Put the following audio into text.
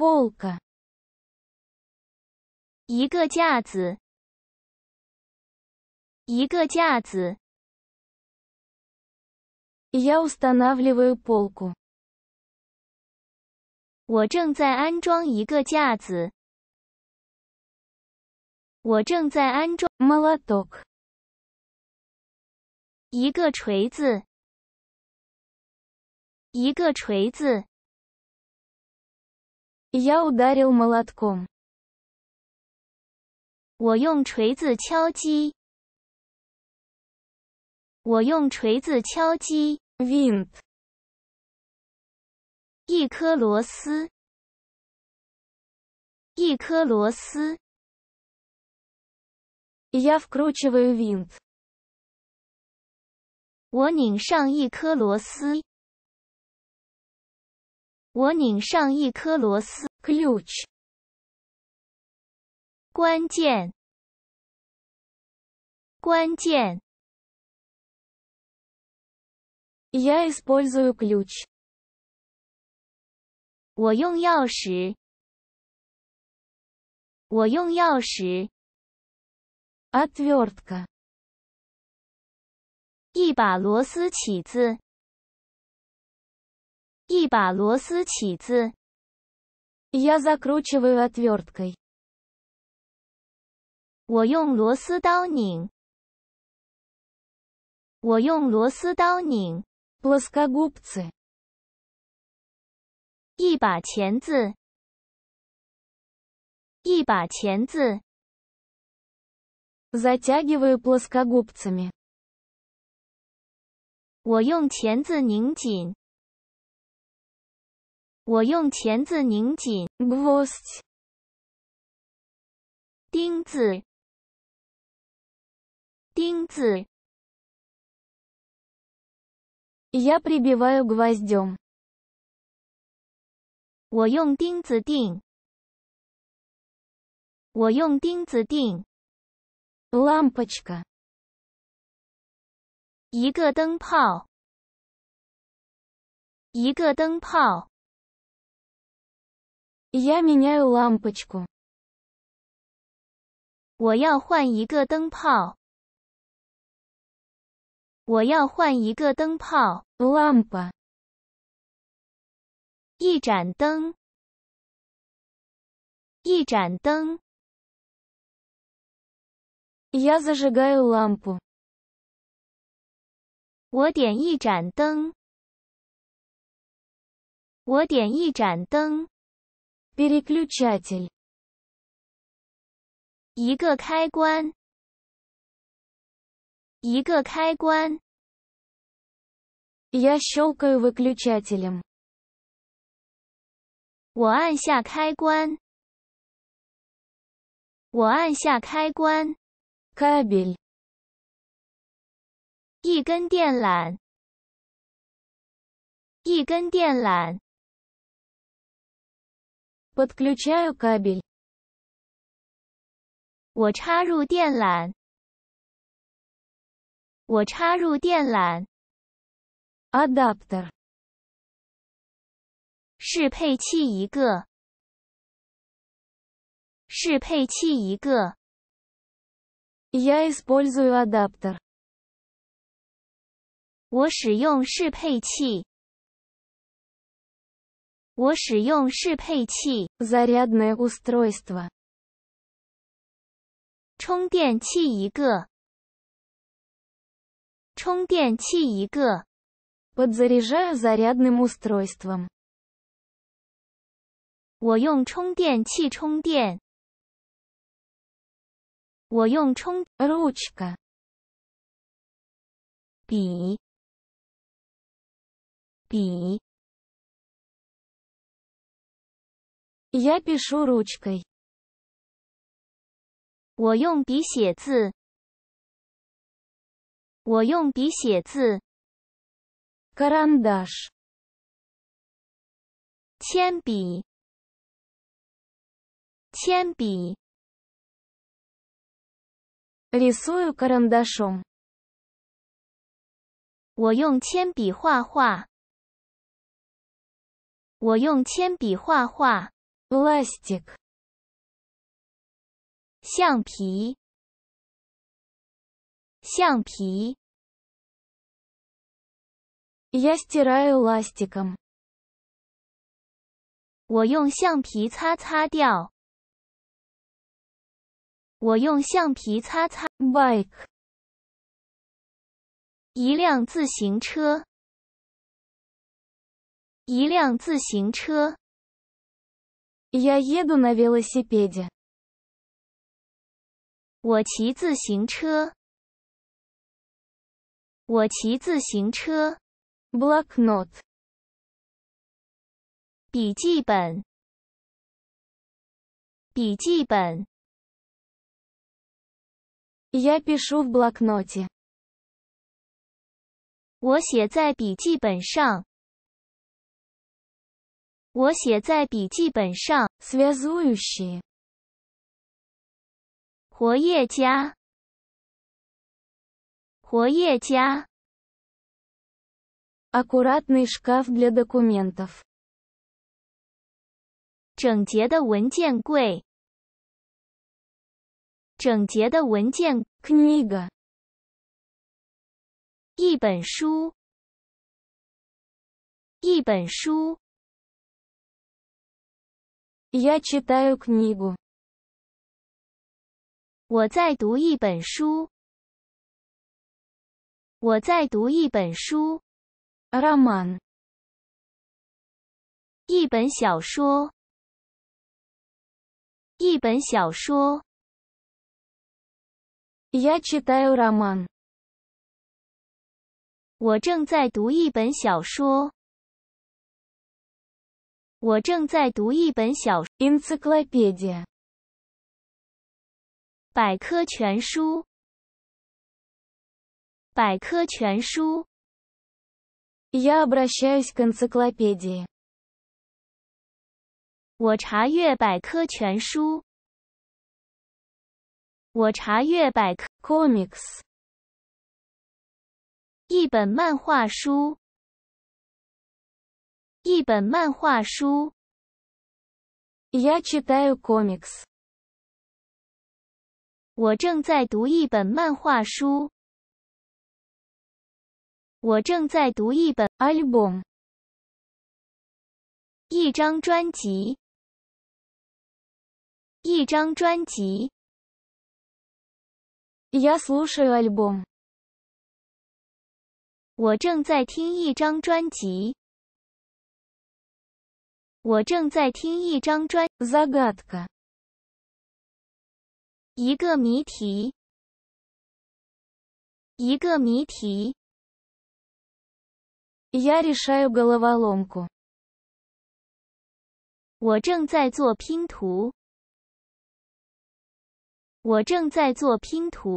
полка，一个架子，一个架子。Я устанавливаю полку。我正在安装一个架子。我正在安装。молоток，一个锤子，一个锤子。我用锤子敲击。我用锤子敲击。винт。一颗螺丝。一颗螺丝。я вкручиваю винт。我拧上一颗螺丝。我拧上一颗螺丝。Clutch。关键。关键。Я использую ключ。我用钥匙。我用钥匙。атвертка，一把螺丝起子。一把螺丝起子，Я закручиваю о т в е р т к о й 我用螺丝刀拧。我用螺丝刀拧，плоскогубцы。一把钳子，一把钳子，Затягиваю плоскогубцами。我用钳子拧紧。我用钳子拧紧。g в o s t ь 钉子钉子。Я прибиваю гвоздем。我用钉子钉。我用钉子钉。лампочка 一个灯泡。一个灯泡。我要换一个灯泡。我要换一个灯泡。Лампа。一盏灯。一盏灯。Я зажигаю лампу。我点一盏灯。我点一盏灯。выключатель，一个开关，一个开关。Я щелкаю выключателем。我按下开关。我按下开关。кабель，一根电缆，一根电缆。But к l u ч а ю к c a е л ь 我插入电缆。我插入电缆。Adapter. 适配器一个。适配器一个。Я использую adapter. 我使用适配器。我使用适配器。Зарядное устройство。充电器一个。充电器一个。Подзаряжаю зарядным устройством。我用充电器充电。我用充。ручка。笔。笔。Я пишу ручкой。我用笔写字。我用笔写字。Карандаш。铅笔。Темпей。Рисую карандашом。我用铅笔画画。我用铅笔画画。Elastic，橡皮，橡皮。Я стираю эластиком。我用橡皮擦擦掉。我用橡皮擦擦。Bike，一辆自行车。一辆自行车。我骑自行车。我骑自行车。笔记本。笔记本。我写在笔记本上。我写在笔记本上。Свежущий 活页夹。活页夹。Аккуратный шкаф для документов。整洁的文件柜。整洁的文件。Книга。一本书。一本书。Я читаю книгу。我在读一本书。我在读一本书。Роман。一本小说。一本小说。Я читаю роман。我正在读一本小说。我正在读一本小 Encyclopedia，百科全书。百科全书。Я обращаюсь к энциклопедии。我查阅百科全书。我查阅百科。Comics，一本漫画书。一本漫画书。Я читаю комикс。我正在读一本漫画书。我正在读一本 а л ь 一张专辑。一张专辑。Я слушаю альбом。我正在听一张专辑。我正在听一张专。一个谜题。一个谜题。Я решаю головоломку。我正在做拼图。我正在做拼图。